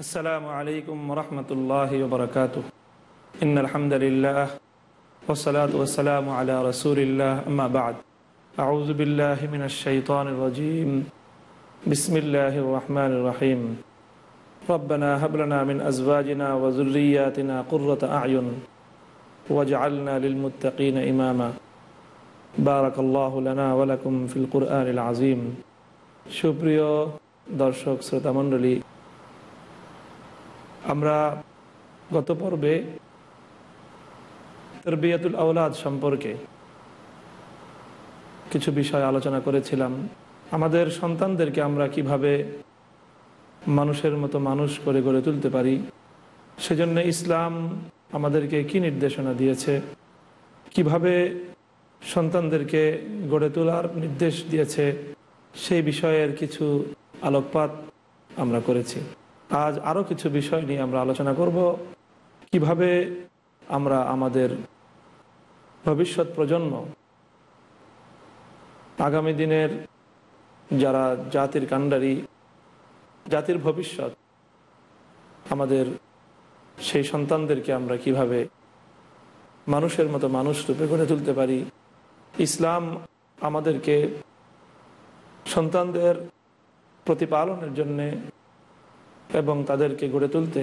السلام عليكم ورحمة الله وبركاته إن الحمد لله والصلاة والسلام على رسول الله أما بعد أعوذ بالله من الشيطان الرجيم بسم الله الرحمن الرحيم ربنا هب لنا من أزواجنا وذرياتنا قرة أعين واجعلنا للمتقين إماما بارك الله لنا ولكم في القرآن العظيم شبريو درشق سرطة مندلي আমরা গত পর্বে তরবিয়াতুল আওলাদ সম্পর্কে কিছু বিষয় আলোচনা করেছিলাম আমাদের সন্তানদেরকে আমরা কিভাবে মানুষের মতো মানুষ করে গড়ে তুলতে পারি সেজন্য ইসলাম আমাদেরকে কি নির্দেশনা দিয়েছে কিভাবে সন্তানদেরকে গড়ে তোলার নির্দেশ দিয়েছে সেই বিষয়ের কিছু আলোকপাত আমরা করেছি আজ আরও কিছু বিষয় নিয়ে আমরা আলোচনা করব কিভাবে আমরা আমাদের ভবিষ্যৎ প্রজন্ম আগামী দিনের যারা জাতির কাণ্ডারি জাতির ভবিষ্যৎ আমাদের সেই সন্তানদেরকে আমরা কিভাবে মানুষের মতো মানুষ রূপে গড়ে তুলতে পারি ইসলাম আমাদেরকে সন্তানদের প্রতিপালনের জন্যে এবং তাদেরকে গড়ে তুলতে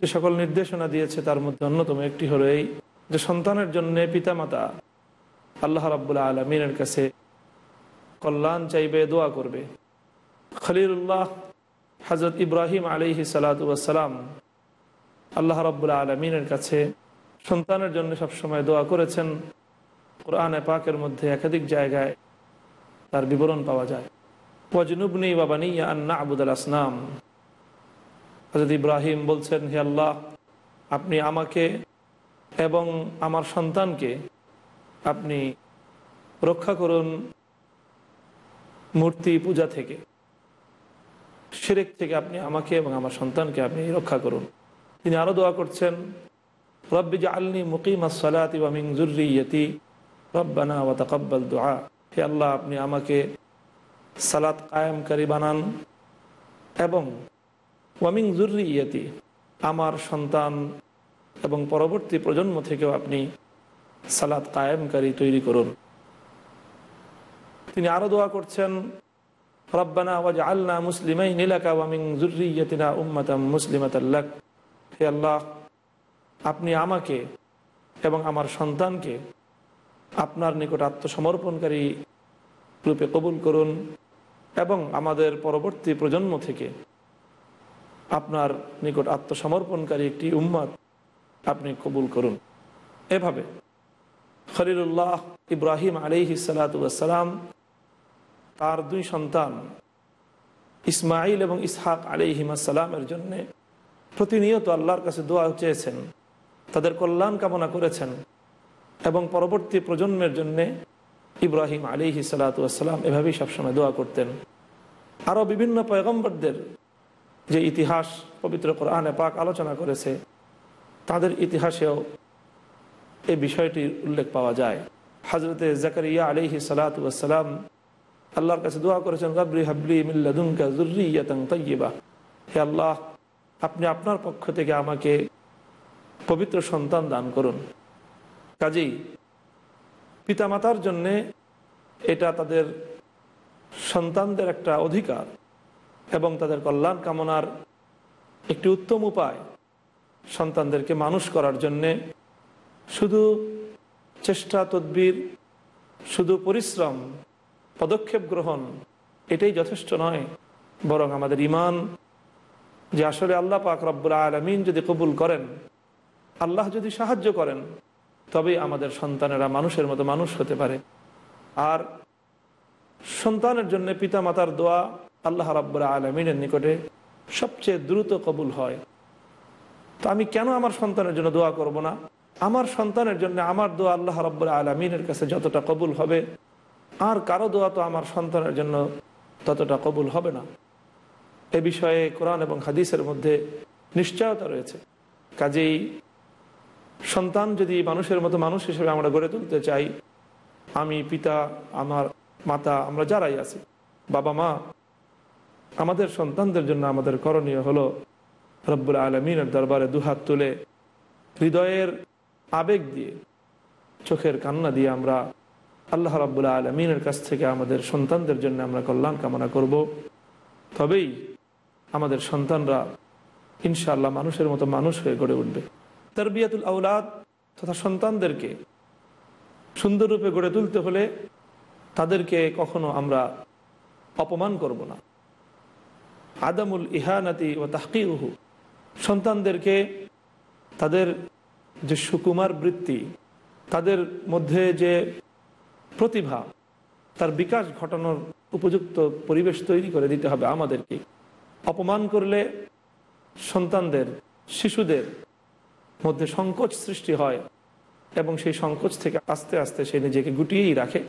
যে সকল নির্দেশনা দিয়েছে তার মধ্যে অন্যতম একটি হলো এই যে সন্তানের জন্য পিতামাতা আল্লাহ রাবুল্লাহ আলমিনের কাছে কল্যাণ চাইবে দোয়া করবে খলিলুল্লাহ হাজরত ইব্রাহিম আলিহি সালাতাম আল্লাহ রাবুল্লাহ আলমিনের কাছে সন্তানের জন্য সবসময় দোয়া করেছেন কোরআনে পাকের মধ্যে একাধিক জায়গায় তার বিবরণ পাওয়া যায় আসনাম হজরত ইব্রাহিম বলছেন হে আল্লাহ আপনি আমাকে এবং আমার সন্তানকে আপনি রক্ষা করুন মূর্তি পূজা থেকে সেরেক থেকে আপনি আমাকে এবং আমার সন্তানকে আপনি রক্ষা করুন তিনি আরও দোয়া করছেন রব্বিজ আলনি মুকিম আসসালাতি ওয়ামিং ইয়তি রব্বানা ওয়া তাকাব্বাল দোয়া হে আল্লাহ আপনি আমাকে সালাত কায়েমকারী বানান এবং ওয়ামিং জুরি ইয়াতি আমার সন্তান এবং পরবর্তী প্রজন্ম থেকেও আপনি সালাত কায়েমকারী তৈরি করুন তিনি আরও দোয়া করছেন রব্বানা ওয়াজ আল্লাহ মুসলিমাই নীলাকা ওয়ামিং জুরিয়াতিনা উম্মাতাম মুসলিমাতাল্লাক হে আল্লাহ আপনি আমাকে এবং আমার সন্তানকে আপনার নিকট আত্মসমর্পণকারী রূপে কবুল করুন এবং আমাদের পরবর্তী প্রজন্ম থেকে আপনার নিকট আত্মসমর্পণকারী একটি উম্মাদ আপনি কবুল করুন এভাবে খলিলুল্লাহ ইব্রাহিম আলিহি সালাতাম তার দুই সন্তান ইসমাইল এবং ইসহাক আলিহিমাসালামের জন্যে প্রতিনিয়ত আল্লাহর কাছে দোয়া চেয়েছেন তাদের কল্যাণ কামনা করেছেন এবং পরবর্তী প্রজন্মের জন্যে ইব্রাহিম আলিহি সালাতাম এভাবেই সবসময় দোয়া করতেন আরও বিভিন্ন পয়গম্বরদের যে ইতিহাস পবিত্র কোরআনে পাক আলোচনা করেছে তাদের ইতিহাসেও এই বিষয়টির উল্লেখ পাওয়া যায় হজরতে জাকারিয়া আলিহি সালাতাম আল্লাহর কাছে দোয়া করেছেন গাবরি হাবলি মিল্লাদুমকা তৈবা হে আল্লাহ আপনি আপনার পক্ষ থেকে আমাকে পবিত্র সন্তান দান করুন কাজেই পিতামাতার জন্যে এটা তাদের সন্তানদের একটা অধিকার এবং তাদের কল্যাণ কামনার একটি উত্তম উপায় সন্তানদেরকে মানুষ করার জন্যে শুধু চেষ্টা তদ্বির শুধু পরিশ্রম পদক্ষেপ গ্রহণ এটাই যথেষ্ট নয় বরং আমাদের ইমান যে আসলে আল্লাহ পাক রব্বুল আলমিন যদি কবুল করেন আল্লাহ যদি সাহায্য করেন তবেই আমাদের সন্তানেরা মানুষের মতো মানুষ হতে পারে আর সন্তানের জন্য মাতার দোয়া আল্লাহ রাব্বুল আলমিনের নিকটে সবচেয়ে দ্রুত কবুল হয় তো আমি কেন আমার সন্তানের জন্য দোয়া করব না আমার সন্তানের জন্য আমার দোয়া আল্লাহ রাব্বুল আলমিনের কাছে যতটা কবুল হবে আর কারো দোয়া তো আমার সন্তানের জন্য ততটা কবুল হবে না এ বিষয়ে কোরআন এবং হাদিসের মধ্যে নিশ্চয়তা রয়েছে কাজেই সন্তান যদি মানুষের মতো মানুষ হিসেবে আমরা গড়ে তুলতে চাই আমি পিতা আমার মাতা আমরা যারাই আছি বাবা মা আমাদের সন্তানদের জন্য আমাদের করণীয় হলো রব্বুল আলমিনের দরবারে দুহাত তুলে হৃদয়ের আবেগ দিয়ে চোখের কান্না দিয়ে আমরা আল্লাহ রব্বুল আলমিনের কাছ থেকে আমাদের সন্তানদের জন্য আমরা কল্যাণ কামনা করব তবেই আমাদের সন্তানরা ইনশাআল্লাহ মানুষের মতো মানুষ হয়ে গড়ে উঠবে তরবিয়াতুল আউলাদ তথা সন্তানদেরকে সুন্দররূপে গড়ে তুলতে হলে তাদেরকে কখনো আমরা অপমান করব না আদামুল ইহানাতি ও উহু সন্তানদেরকে তাদের যে সুকুমার বৃত্তি তাদের মধ্যে যে প্রতিভা তার বিকাশ ঘটানোর উপযুক্ত পরিবেশ তৈরি করে দিতে হবে আমাদেরকে অপমান করলে সন্তানদের শিশুদের মধ্যে সংকোচ সৃষ্টি হয় এবং সেই সংকোচ থেকে আস্তে আস্তে সে নিজেকে গুটিয়েই রাখে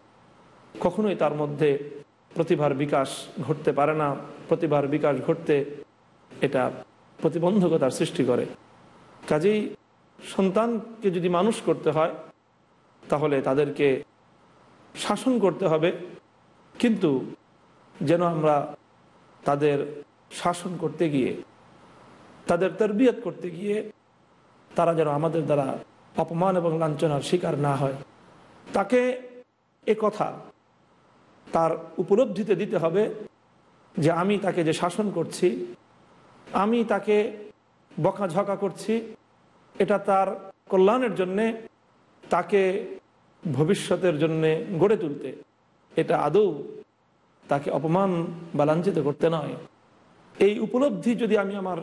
কখনোই তার মধ্যে প্রতিভার বিকাশ ঘটতে পারে না প্রতিভার বিকাশ ঘটতে এটা প্রতিবন্ধকতার সৃষ্টি করে কাজেই সন্তানকে যদি মানুষ করতে হয় তাহলে তাদেরকে শাসন করতে হবে কিন্তু যেন আমরা তাদের শাসন করতে গিয়ে তাদের তরবিয়ত করতে গিয়ে তারা যেন আমাদের দ্বারা অপমান এবং লাঞ্ছনার শিকার না হয় তাকে এ কথা তার উপলব্ধিতে দিতে হবে যে আমি তাকে যে শাসন করছি আমি তাকে বকাঝকা করছি এটা তার কল্যাণের জন্যে তাকে ভবিষ্যতের জন্যে গড়ে তুলতে এটা আদৌ তাকে অপমান বা লাঞ্ছিত করতে নয় এই উপলব্ধি যদি আমি আমার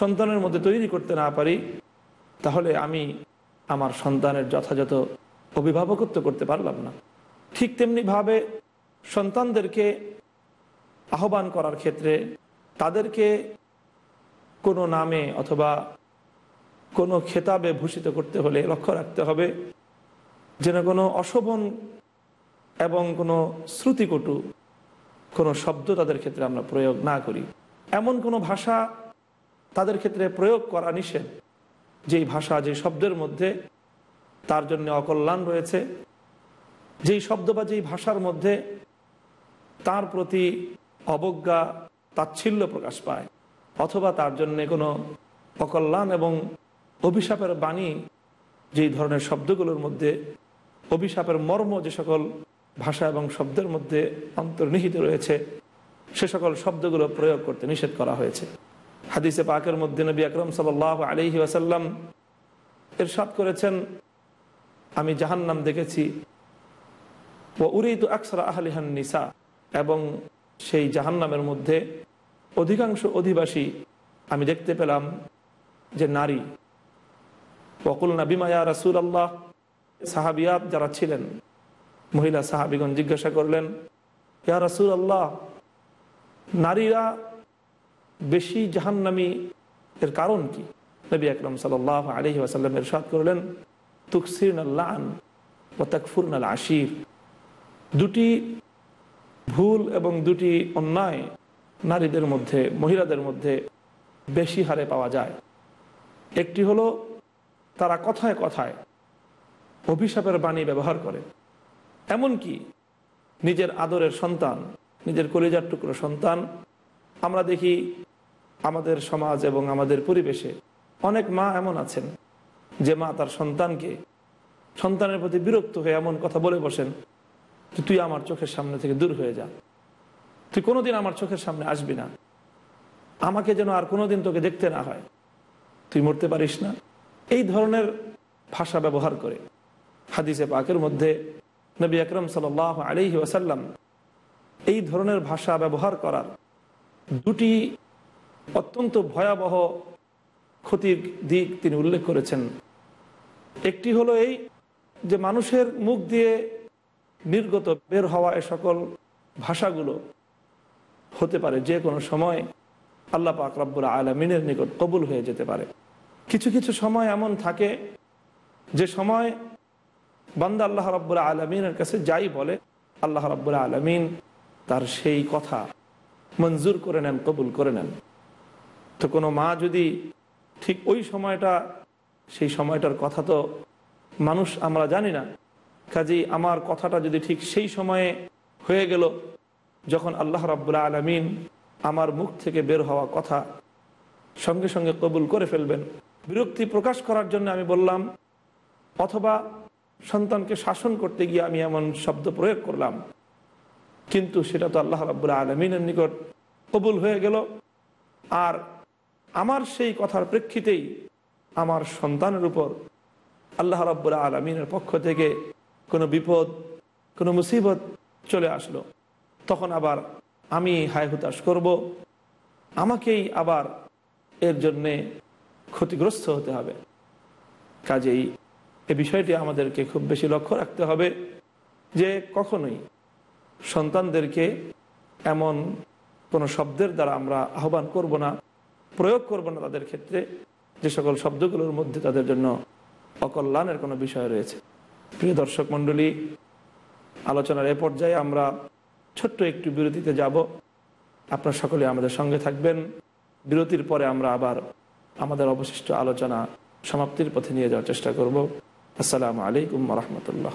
সন্তানের মধ্যে তৈরি করতে না পারি তাহলে আমি আমার সন্তানের যথাযথ অভিভাবকত্ব করতে পারলাম না ঠিক তেমনিভাবে সন্তানদেরকে আহ্বান করার ক্ষেত্রে তাদেরকে কোনো নামে অথবা কোনো খেতাবে ভূষিত করতে হলে লক্ষ্য রাখতে হবে যেন কোনো অশোভন এবং কোনো শ্রুতিকটু কোনো শব্দ তাদের ক্ষেত্রে আমরা প্রয়োগ না করি এমন কোনো ভাষা তাদের ক্ষেত্রে প্রয়োগ করা নিষেধ যেই ভাষা যেই শব্দের মধ্যে তার জন্য অকল্যাণ রয়েছে যেই শব্দ বা যেই ভাষার মধ্যে তার প্রতি অবজ্ঞা তাচ্ছিল্য প্রকাশ পায় অথবা তার জন্যে কোনো অকল্যাণ এবং অভিশাপের বাণী যেই ধরনের শব্দগুলোর মধ্যে অভিশাপের মর্ম যে সকল ভাষা এবং শব্দের মধ্যে অন্তর্নিহিত রয়েছে সে সকল শব্দগুলো প্রয়োগ করতে নিষেধ করা হয়েছে হাদিসে পাকের মধ্যে নবী আকরম সাল আলহি আসাল্লাম এরশাদ করেছেন আমি জাহান্নাম দেখেছি ও তো আকসরা আহলিহান নিসা এবং সেই জাহান্নামের মধ্যে অধিকাংশ অধিবাসী আমি দেখতে পেলাম যে নারী বকুল নাবিমায়া রাসুল আল্লাহ সাহাবিয়াত যারা ছিলেন মহিলা সাহাবিগণ জিজ্ঞাসা করলেন ইয়া রাসুল আল্লাহ নারীরা বেশি জাহান্নামি এর কারণ কি নবী আকরম সাল্লাহ আলহি আসাল্লাম এরশাদ করলেন তুকসির আন ও তাকফুর নাল আশির দুটি ভুল এবং দুটি অন্যায় নারীদের মধ্যে মহিলাদের মধ্যে বেশি হারে পাওয়া যায় একটি হলো তারা কথায় কথায় অভিশাপের বাণী ব্যবহার করে এমনকি নিজের আদরের সন্তান নিজের কলিজার টুকরো সন্তান আমরা দেখি আমাদের সমাজ এবং আমাদের পরিবেশে অনেক মা এমন আছেন যে মা তার সন্তানকে সন্তানের প্রতি বিরক্ত হয়ে এমন কথা বলে বসেন যে তুই আমার চোখের সামনে থেকে দূর হয়ে যা তুই কোনোদিন আমার চোখের সামনে আসবি না আমাকে যেন আর কোনোদিন তোকে দেখতে না হয় তুই মরতে পারিস না এই ধরনের ভাষা ব্যবহার করে হাদিসে পাকের মধ্যে নবী আকরম সাল আলি ওয়াসাল্লাম এই ধরনের ভাষা ব্যবহার করার দুটি অত্যন্ত ভয়াবহ ক্ষতির দিক তিনি উল্লেখ করেছেন একটি হলো এই যে মানুষের মুখ দিয়ে নির্গত বের হওয়া এ সকল ভাষাগুলো হতে পারে যে কোনো সময় আল্লাহ পাক রব্বুর আলমিনের নিকট কবুল হয়ে যেতে পারে কিছু কিছু সময় এমন থাকে যে সময় বান্দা আল্লাহ রব্বুর আলমিনের কাছে যাই বলে আল্লাহ রব্বুর আলমিন তার সেই কথা মঞ্জুর করে নেন কবুল করে নেন তো কোনো মা যদি ঠিক ওই সময়টা সেই সময়টার কথা তো মানুষ আমরা জানি না কাজেই আমার কথাটা যদি ঠিক সেই সময়ে হয়ে গেল যখন আল্লাহ রাবুল্লা আলমিন আমার মুখ থেকে বের হওয়া কথা সঙ্গে সঙ্গে কবুল করে ফেলবেন বিরক্তি প্রকাশ করার জন্য আমি বললাম অথবা সন্তানকে শাসন করতে গিয়ে আমি এমন শব্দ প্রয়োগ করলাম কিন্তু সেটা তো আল্লাহ রাবুল্লা আলমিনের নিকট কবুল হয়ে গেল আর আমার সেই কথার প্রেক্ষিতেই আমার সন্তানের উপর আল্লাহ রব্বুল আলমিনের পক্ষ থেকে কোনো বিপদ কোনো মুসিবত চলে আসলো তখন আবার আমি হায় হুতাশ করব আমাকেই আবার এর জন্যে ক্ষতিগ্রস্ত হতে হবে কাজেই এ বিষয়টি আমাদেরকে খুব বেশি লক্ষ্য রাখতে হবে যে কখনোই সন্তানদেরকে এমন কোনো শব্দের দ্বারা আমরা আহ্বান করব না প্রয়োগ করব না তাদের ক্ষেত্রে যে সকল শব্দগুলোর মধ্যে তাদের জন্য অকল্যাণের কোনো বিষয় রয়েছে প্রিয় দর্শক মণ্ডলী আলোচনার এ পর্যায়ে আমরা ছোট্ট একটু বিরতিতে যাব আপনার সকলে আমাদের সঙ্গে থাকবেন বিরতির পরে আমরা আবার আমাদের অবশিষ্ট আলোচনা সমাপ্তির পথে নিয়ে যাওয়ার চেষ্টা করব আসসালামু আলাইকুম রহমতুল্লাহ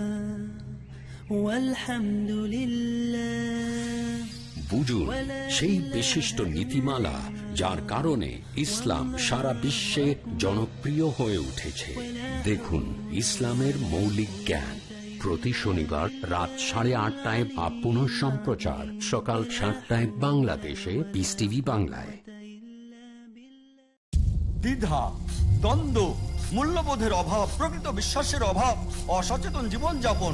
বুঝুন সেই বিশিষ্ট নীতিমালা যার কারণে ইসলাম সারা বিশ্বে জনপ্রিয় হয়ে উঠেছে দেখুন ইসলামের মৌলিক জ্ঞান প্রতি শনিবার রাত সাড়ে আটটায় বা পুনঃ সম্প্রচার সকাল সাতটায় বাংলাদেশে পিস টিভি বাংলায় দ্বিধা দ্বন্দ্ব মূল্যবোধের অভাব প্রকৃত বিশ্বাসের অভাব অসচেতন জীবনযাপন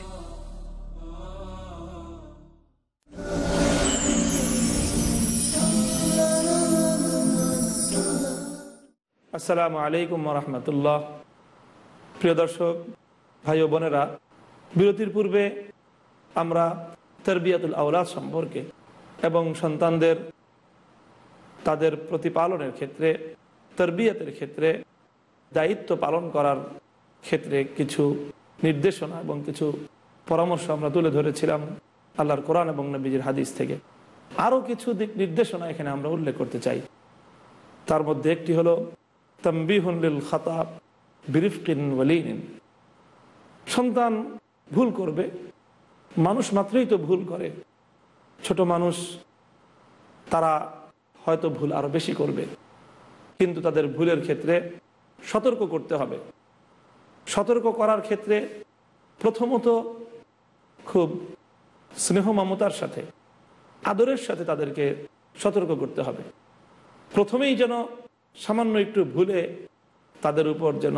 আসসালামু আলাইকুম রহমতুল্লাহ প্রিয় দর্শক ভাই ও বোনেরা বিরতির পূর্বে আমরা তরবিয়াতুল আওলাদ সম্পর্কে এবং সন্তানদের তাদের প্রতিপালনের ক্ষেত্রে তরবিয়াতের ক্ষেত্রে দায়িত্ব পালন করার ক্ষেত্রে কিছু নির্দেশনা এবং কিছু পরামর্শ আমরা তুলে ধরেছিলাম আল্লাহর কোরআন এবং নবীজির হাদিস থেকে আরও কিছু দিক নির্দেশনা এখানে আমরা উল্লেখ করতে চাই তার মধ্যে একটি হলো খাতাব সন্তান ভুল করবে মানুষ মাত্রই তো ভুল করে ছোট মানুষ তারা হয়তো ভুল আরও বেশি করবে কিন্তু তাদের ভুলের ক্ষেত্রে সতর্ক করতে হবে সতর্ক করার ক্ষেত্রে প্রথমত খুব স্নেহ মমতার সাথে আদরের সাথে তাদেরকে সতর্ক করতে হবে প্রথমেই যেন সামান্য একটু ভুলে তাদের উপর যেন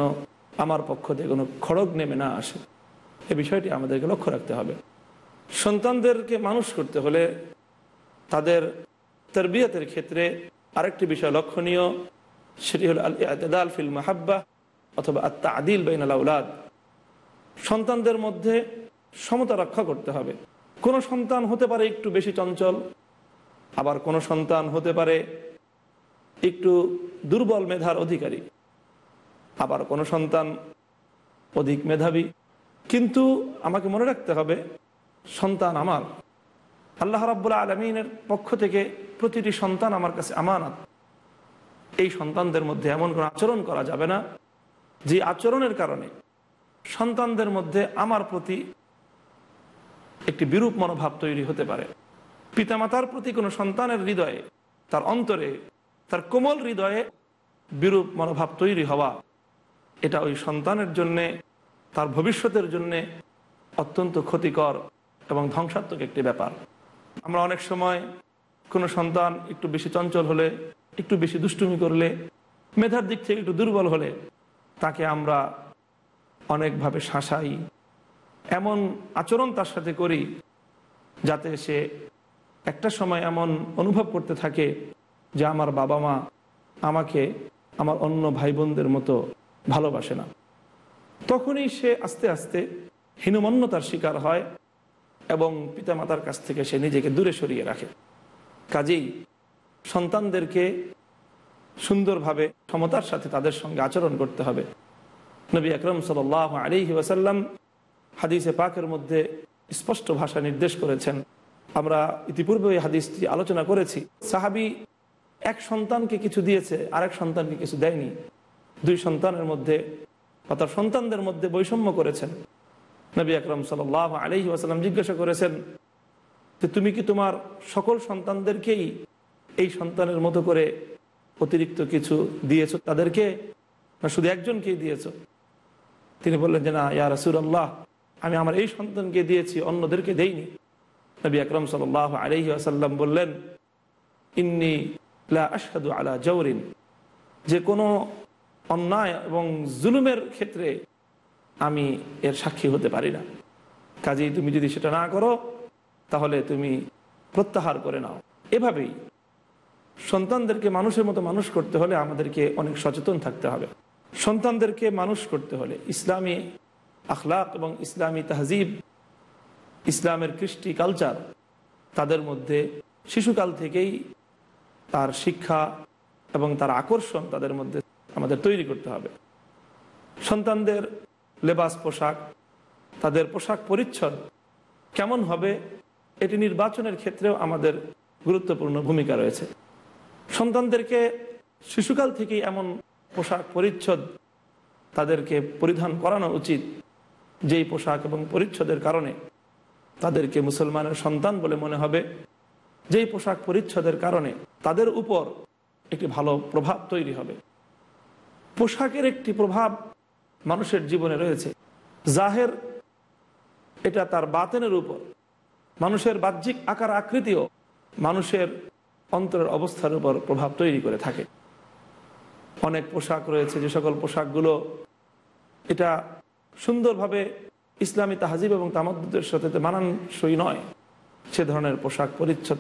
আমার পক্ষ থেকে কোনো খড়গ নেমে না আসে এ বিষয়টি আমাদেরকে লক্ষ্য রাখতে হবে সন্তানদেরকে মানুষ করতে হলে তাদের তরবিয়তের ক্ষেত্রে আরেকটি বিষয় লক্ষণীয় সেটি হল আল ফিল মাহাব্বা অথবা আত্মা আদিল বেইন আলাউলাদ সন্তানদের মধ্যে সমতা রক্ষা করতে হবে কোনো সন্তান হতে পারে একটু বেশি চঞ্চল আবার কোনো সন্তান হতে পারে একটু দুর্বল মেধার অধিকারী আবার কোনো সন্তান অধিক মেধাবী কিন্তু আমাকে মনে রাখতে হবে সন্তান আমার আল্লাহ রাবুল আলমিনের পক্ষ থেকে প্রতিটি সন্তান আমার কাছে আমানত এই সন্তানদের মধ্যে এমন কোনো আচরণ করা যাবে না যে আচরণের কারণে সন্তানদের মধ্যে আমার প্রতি একটি বিরূপ মনোভাব তৈরি হতে পারে পিতামাতার প্রতি কোনো সন্তানের হৃদয়ে তার অন্তরে তার কোমল হৃদয়ে বিরূপ মনোভাব তৈরি হওয়া এটা ওই সন্তানের জন্যে তার ভবিষ্যতের জন্যে অত্যন্ত ক্ষতিকর এবং ধ্বংসাত্মক একটি ব্যাপার আমরা অনেক সময় কোনো সন্তান একটু বেশি চঞ্চল হলে একটু বেশি দুষ্টুমি করলে মেধার দিক থেকে একটু দুর্বল হলে তাকে আমরা অনেকভাবে শাসাই এমন আচরণ তার সাথে করি যাতে সে একটা সময় এমন অনুভব করতে থাকে যে আমার বাবা মা আমাকে আমার অন্য ভাই বোনদের মতো ভালোবাসে না তখনই সে আস্তে আস্তে হীনমন্যতার শিকার হয় এবং পিতামাতার কাছ থেকে সে নিজেকে দূরে সরিয়ে রাখে কাজেই সন্তানদেরকে সুন্দরভাবে ক্ষমতার সাথে তাদের সঙ্গে আচরণ করতে হবে নবী আকরম সাল আলী ওসাল্লাম হাদিসে পাকের মধ্যে স্পষ্ট ভাষা নির্দেশ করেছেন আমরা ইতিপূর্বে এই হাদিসটি আলোচনা করেছি সাহাবি এক সন্তানকে কিছু দিয়েছে আরেক সন্তানকে কিছু দেয়নি দুই সন্তানের মধ্যে বা তার সন্তানদের মধ্যে বৈষম্য করেছেন নবী আকরম সাল আলহি আসালাম জিজ্ঞাসা করেছেন যে তুমি কি তোমার সকল সন্তানদেরকেই এই সন্তানের মতো করে অতিরিক্ত কিছু দিয়েছ তাদেরকে শুধু একজনকেই দিয়েছ তিনি বললেন যে না ইয়া রাসুর আল্লাহ আমি আমার এই সন্তানকে দিয়েছি অন্যদেরকে দেইনি নবী আকরম সাল আলহি আসাল্লাম বললেন ইন্নি আশহাদু আলা জৌরিন যে কোনো অন্যায় এবং জুলুমের ক্ষেত্রে আমি এর সাক্ষী হতে পারি না কাজেই তুমি যদি সেটা না করো তাহলে তুমি প্রত্যাহার করে নাও এভাবেই সন্তানদেরকে মানুষের মতো মানুষ করতে হলে আমাদেরকে অনেক সচেতন থাকতে হবে সন্তানদেরকে মানুষ করতে হলে ইসলামী আখলাক এবং ইসলামী তাহজিব ইসলামের কৃষ্টি কালচার তাদের মধ্যে শিশুকাল থেকেই তার শিক্ষা এবং তার আকর্ষণ তাদের মধ্যে আমাদের তৈরি করতে হবে সন্তানদের লেবাস পোশাক তাদের পোশাক পরিচ্ছদ কেমন হবে এটি নির্বাচনের ক্ষেত্রেও আমাদের গুরুত্বপূর্ণ ভূমিকা রয়েছে সন্তানদেরকে শিশুকাল থেকেই এমন পোশাক পরিচ্ছদ তাদেরকে পরিধান করানো উচিত যেই পোশাক এবং পরিচ্ছদের কারণে তাদেরকে মুসলমানের সন্তান বলে মনে হবে যেই পোশাক পরিচ্ছদের কারণে তাদের উপর একটি ভালো প্রভাব তৈরি হবে পোশাকের একটি প্রভাব মানুষের জীবনে রয়েছে জাহের এটা তার বাতেনের উপর মানুষের বাহ্যিক আকার আকৃতিও মানুষের অন্তরের অবস্থার উপর প্রভাব তৈরি করে থাকে অনেক পোশাক রয়েছে যে সকল পোশাকগুলো এটা সুন্দরভাবে ইসলামী তাহাজিব এবং তামাদুদের সাথে মানানসই নয় সে ধরনের পোশাক পরিচ্ছদ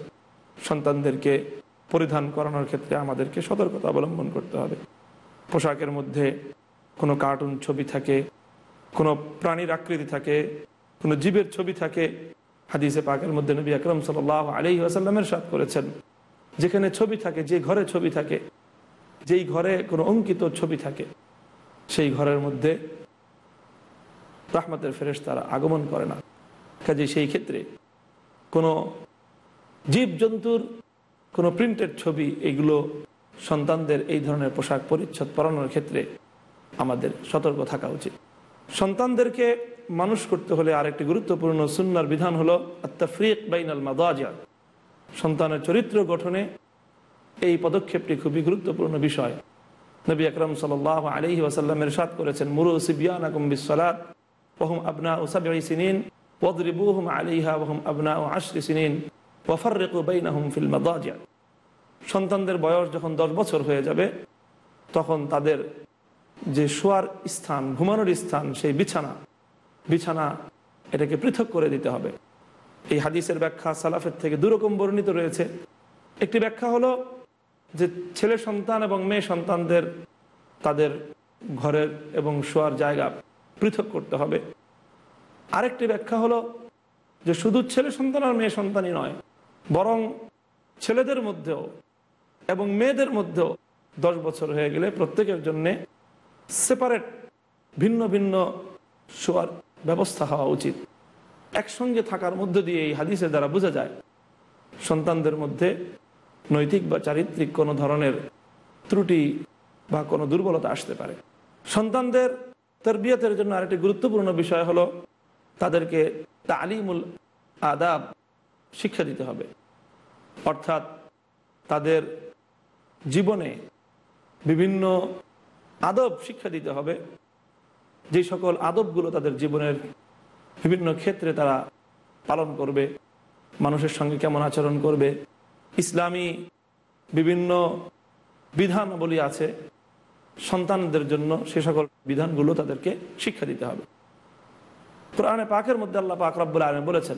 সন্তানদেরকে পরিধান করানোর ক্ষেত্রে আমাদেরকে সতর্কতা অবলম্বন করতে হবে পোশাকের মধ্যে কোনো কার্টুন ছবি থাকে কোনো প্রাণীর আকৃতি থাকে কোনো জীবের ছবি থাকে হাদিসে পাকের মধ্যে নবী আকরম সাল আলি আসাল্লামের সাথ করেছেন যেখানে ছবি থাকে যে ঘরে ছবি থাকে যেই ঘরে কোনো অঙ্কিত ছবি থাকে সেই ঘরের মধ্যে রাহমাতের ফেরেশ তারা আগমন করে না কাজে সেই ক্ষেত্রে কোনো জীবজন্তুর কোনো প্রিন্টেড ছবি এগুলো সন্তানদের এই ধরনের পোশাক পরিচ্ছদ পরানোর ক্ষেত্রে আমাদের সতর্ক থাকা উচিত সন্তানদেরকে মানুষ করতে হলে আরেকটি গুরুত্বপূর্ণ সুন্নার বিধান হলো আত্তাফরিক বাইনাল মাদাজা সন্তানের চরিত্র গঠনে এই পদক্ষেপটি খুবই গুরুত্বপূর্ণ বিষয় নবী আকরম সাল আলি ওয়াসাল্লামের সাদ করেছেন মুরু সিবিয়ান আকম বিসালাত ওহম আবনা ওসাবিন ওদরিবুহম আলিহা ওহম আবনা ও আশরি সিনিন সন্তানদের বয়স যখন দশ বছর হয়ে যাবে তখন তাদের যে শোয়ার স্থান ঘুমানোর স্থান সেই বিছানা বিছানা এটাকে পৃথক করে দিতে হবে এই হাদিসের ব্যাখ্যা সালাফের থেকে দুরকম বর্ণিত রয়েছে একটি ব্যাখ্যা হলো যে ছেলে সন্তান এবং মেয়ে সন্তানদের তাদের ঘরের এবং শোয়ার জায়গা পৃথক করতে হবে আরেকটি ব্যাখ্যা হলো যে শুধু ছেলে সন্তান আর মেয়ে সন্তানই নয় বরং ছেলেদের মধ্যেও এবং মেয়েদের মধ্যেও দশ বছর হয়ে গেলে প্রত্যেকের জন্যে সেপারেট ভিন্ন ভিন্ন শোয়ার ব্যবস্থা হওয়া উচিত একসঙ্গে থাকার মধ্য দিয়ে এই হাদিসের দ্বারা বোঝা যায় সন্তানদের মধ্যে নৈতিক বা চারিত্রিক কোনো ধরনের ত্রুটি বা কোনো দুর্বলতা আসতে পারে সন্তানদের তার বিয়েতের জন্য আরেকটি গুরুত্বপূর্ণ বিষয় হলো তাদেরকে তালিমুল আদাব শিক্ষা দিতে হবে অর্থাৎ তাদের জীবনে বিভিন্ন আদব শিক্ষা দিতে হবে যে সকল আদবগুলো তাদের জীবনের বিভিন্ন ক্ষেত্রে তারা পালন করবে মানুষের সঙ্গে কেমন আচরণ করবে ইসলামী বিভিন্ন বিধানাবলী আছে সন্তানদের জন্য সে সকল বিধানগুলো তাদেরকে শিক্ষা দিতে হবে কোরআনে পাকের মধ্যে আল্লাহ পাক রব্বুল আলম বলেছেন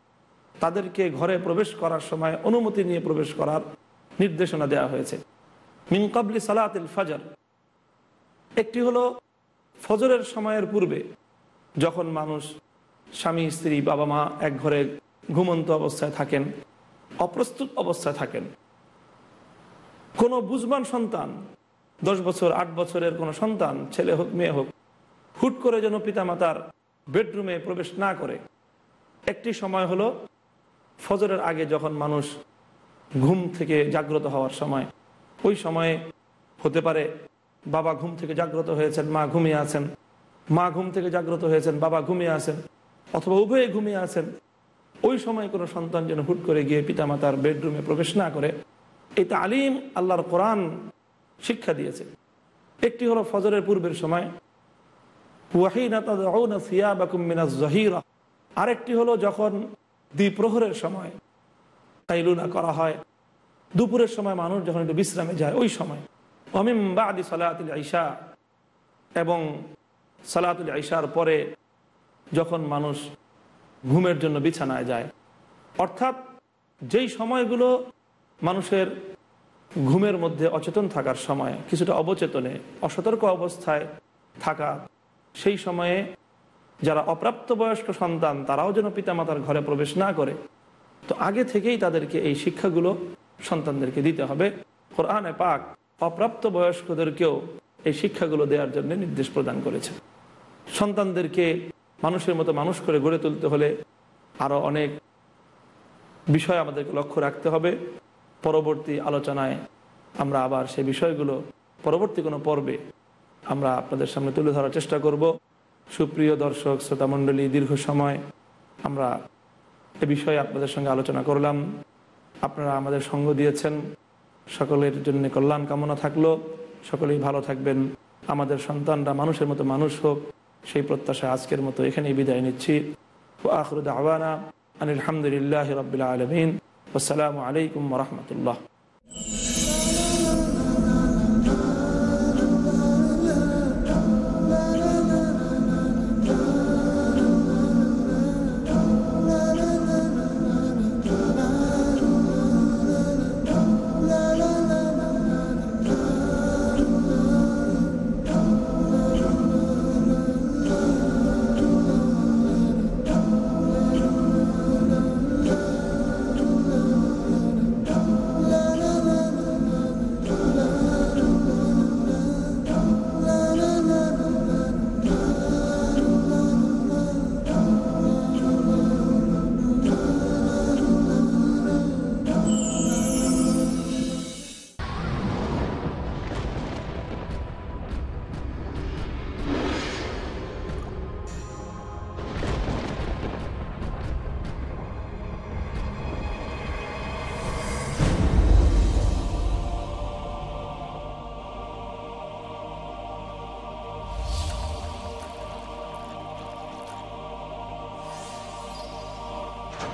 তাদেরকে ঘরে প্রবেশ করার সময় অনুমতি নিয়ে প্রবেশ করার নির্দেশনা দেয়া হয়েছে মিনকাবলি সালাতিল ফাজার একটি হলো ফজরের সময়ের পূর্বে যখন মানুষ স্বামী স্ত্রী বাবা মা এক ঘরে ঘুমন্ত অবস্থায় থাকেন অপ্রস্তুত অবস্থায় থাকেন কোনো বুঝবান সন্তান দশ বছর আট বছরের কোনো সন্তান ছেলে হোক মেয়ে হোক হুট করে যেন পিতামাতার বেডরুমে প্রবেশ না করে একটি সময় হলো ফজরের আগে যখন মানুষ ঘুম থেকে জাগ্রত হওয়ার সময় ওই সময়ে হতে পারে বাবা ঘুম থেকে জাগ্রত হয়েছেন মা ঘুমিয়ে আছেন মা ঘুম থেকে জাগ্রত হয়েছেন বাবা ঘুমিয়ে আছেন অথবা উভয়ে ঘুমিয়ে আছেন ওই সময় কোনো সন্তান যেন হুট করে গিয়ে পিতামাতার বেডরুমে প্রবেশ না করে এই তালিম আল্লাহর কোরআন শিক্ষা দিয়েছে একটি হলো ফজরের পূর্বের সময় মিনাজ আরেকটি হলো যখন দ্বিপ্রহরের সময় কাইলুনা করা হয় দুপুরের সময় মানুষ যখন একটু বিশ্রামে যায় ওই সময় অমিম আদি সালাতুল আইসা এবং সালাতুল আইসার পরে যখন মানুষ ঘুমের জন্য বিছানায় যায় অর্থাৎ যেই সময়গুলো মানুষের ঘুমের মধ্যে অচেতন থাকার সময় কিছুটা অবচেতনে অসতর্ক অবস্থায় থাকা সেই সময়ে যারা অপ্রাপ্তবয়স্ক সন্তান তারাও যেন পিতামাতার ঘরে প্রবেশ না করে তো আগে থেকেই তাদেরকে এই শিক্ষাগুলো সন্তানদেরকে দিতে হবে কোরআনে পাক অপ্রাপ্ত বয়স্কদেরকেও এই শিক্ষাগুলো দেওয়ার জন্য নির্দেশ প্রদান করেছে সন্তানদেরকে মানুষের মতো মানুষ করে গড়ে তুলতে হলে আরও অনেক বিষয় আমাদেরকে লক্ষ্য রাখতে হবে পরবর্তী আলোচনায় আমরা আবার সে বিষয়গুলো পরবর্তী কোনো পর্বে আমরা আপনাদের সামনে তুলে ধরার চেষ্টা করব সুপ্রিয় দর্শক শ্রোতামণ্ডলী দীর্ঘ সময় আমরা এ বিষয়ে আপনাদের সঙ্গে আলোচনা করলাম আপনারা আমাদের সঙ্গ দিয়েছেন সকলের জন্য কল্যাণ কামনা থাকলো সকলেই ভালো থাকবেন আমাদের সন্তানরা মানুষের মতো মানুষ হোক সেই প্রত্যাশা আজকের মতো এখানেই বিদায় নিচ্ছি আখরুদ আহ্বানা আনিলামদুলিল্লাহ রবিল আলমিন আসসালামু আলাইকুম রহমতুল্লাহ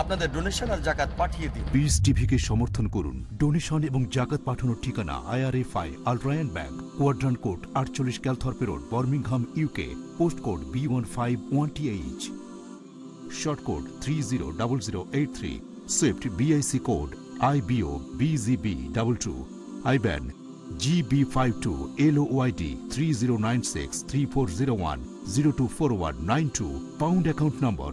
আপনাদের ডোনেশন আর জাকাত পাঠিয়ে দিন বিস টিভিকে সমর্থন করুন ডোনেশন এবং জাকাত পাঠানোর ঠিকানা IRFI Al Rayan bank quadrant code আটচল্লিশ Calthorpe road Birmingham UK post code B one five one H short code three zero double zero eight three swift BIC code IBO BGB double two IBAN GB five two LO YD three zero nine six three four zero one zero two four one nine two pound account নম্বর